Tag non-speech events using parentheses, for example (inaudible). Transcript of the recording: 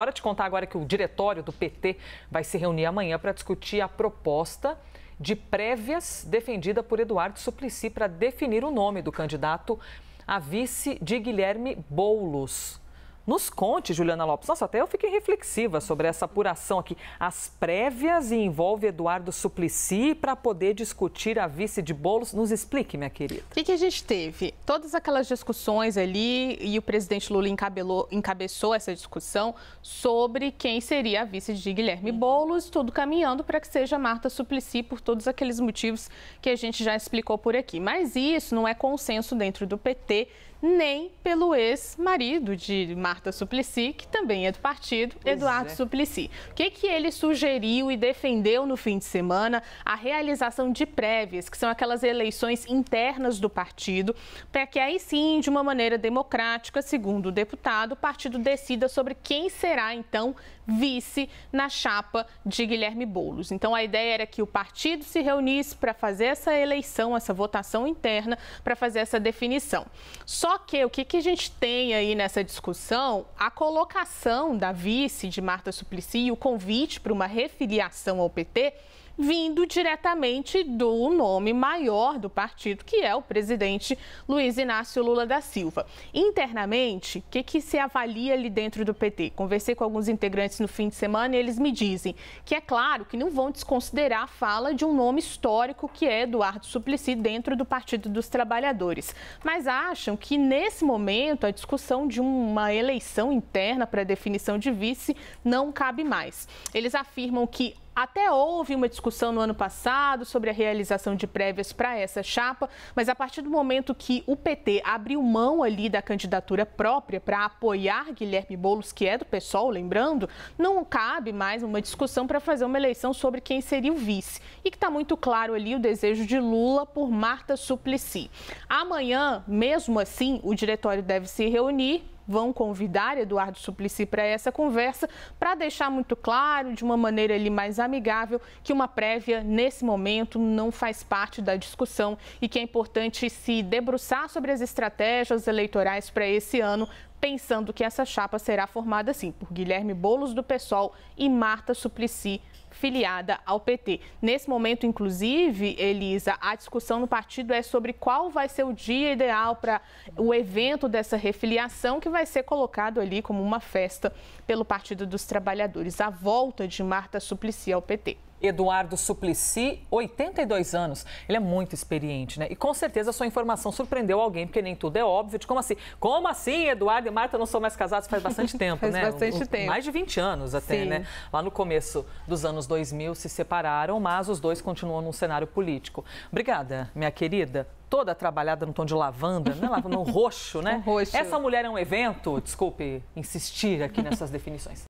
Hora de contar agora que o diretório do PT vai se reunir amanhã para discutir a proposta de prévias defendida por Eduardo Suplicy para definir o nome do candidato a vice de Guilherme Boulos nos conte, Juliana Lopes. Nossa, até eu fiquei reflexiva sobre essa apuração aqui. As prévias e envolve Eduardo Suplicy para poder discutir a vice de Boulos. Nos explique, minha querida. O que, que, a gente teve? Todas aquelas discussões ali e o presidente Lula encabelou, encabeçou essa discussão sobre quem seria a vice de Guilherme Boulos, tudo caminhando para que seja Marta Suplicy por todos aqueles motivos que a gente já explicou por aqui. Mas isso não é consenso dentro do PT, nem pelo ex-marido de Marta Marta Suplicy, que também é do partido, pois Eduardo é. Suplicy. O que, que ele sugeriu e defendeu no fim de semana? A realização de prévias, que são aquelas eleições internas do partido, para que aí sim, de uma maneira democrática, segundo o deputado, o partido decida sobre quem será então vice na chapa de Guilherme Boulos. Então a ideia era que o partido se reunisse para fazer essa eleição, essa votação interna, para fazer essa definição. Só que o que, que a gente tem aí nessa discussão? Então, a colocação da vice de Marta Suplicy e o convite para uma refiliação ao PT vindo diretamente do nome maior do partido, que é o presidente Luiz Inácio Lula da Silva. Internamente, o que, que se avalia ali dentro do PT? Conversei com alguns integrantes no fim de semana e eles me dizem que é claro que não vão desconsiderar a fala de um nome histórico que é Eduardo Suplicy dentro do Partido dos Trabalhadores, mas acham que nesse momento a discussão de uma eleição interna para definição de vice não cabe mais. Eles afirmam que até houve uma discussão no ano passado sobre a realização de prévias para essa chapa, mas a partir do momento que o PT abriu mão ali da candidatura própria para apoiar Guilherme Boulos, que é do PSOL, lembrando, não cabe mais uma discussão para fazer uma eleição sobre quem seria o vice. E que está muito claro ali o desejo de Lula por Marta Suplicy. Amanhã, mesmo assim, o diretório deve se reunir vão convidar Eduardo Suplicy para essa conversa, para deixar muito claro, de uma maneira ali mais amigável, que uma prévia nesse momento não faz parte da discussão e que é importante se debruçar sobre as estratégias eleitorais para esse ano, pensando que essa chapa será formada sim por Guilherme Bolos do PSOL e Marta Suplicy filiada ao PT. Nesse momento, inclusive, Elisa, a discussão no partido é sobre qual vai ser o dia ideal para o evento dessa refiliação que vai ser colocado ali como uma festa pelo Partido dos Trabalhadores, a volta de Marta Suplicy ao PT. Eduardo Suplicy, 82 anos. Ele é muito experiente, né? E com certeza sua informação surpreendeu alguém, porque nem tudo é óbvio. De como assim? Como assim, Eduardo e Marta não são mais casados faz bastante (laughs) tempo, faz né? Faz bastante tempo. Mais de 20 anos até, Sim. né? Lá no começo dos anos 2000 se separaram, mas os dois continuam num cenário político. Obrigada, minha querida toda trabalhada no tom de lavanda, né? Lavanda, no (laughs) roxo, né? Um roxo. Essa mulher é um evento? Desculpe insistir aqui nessas definições.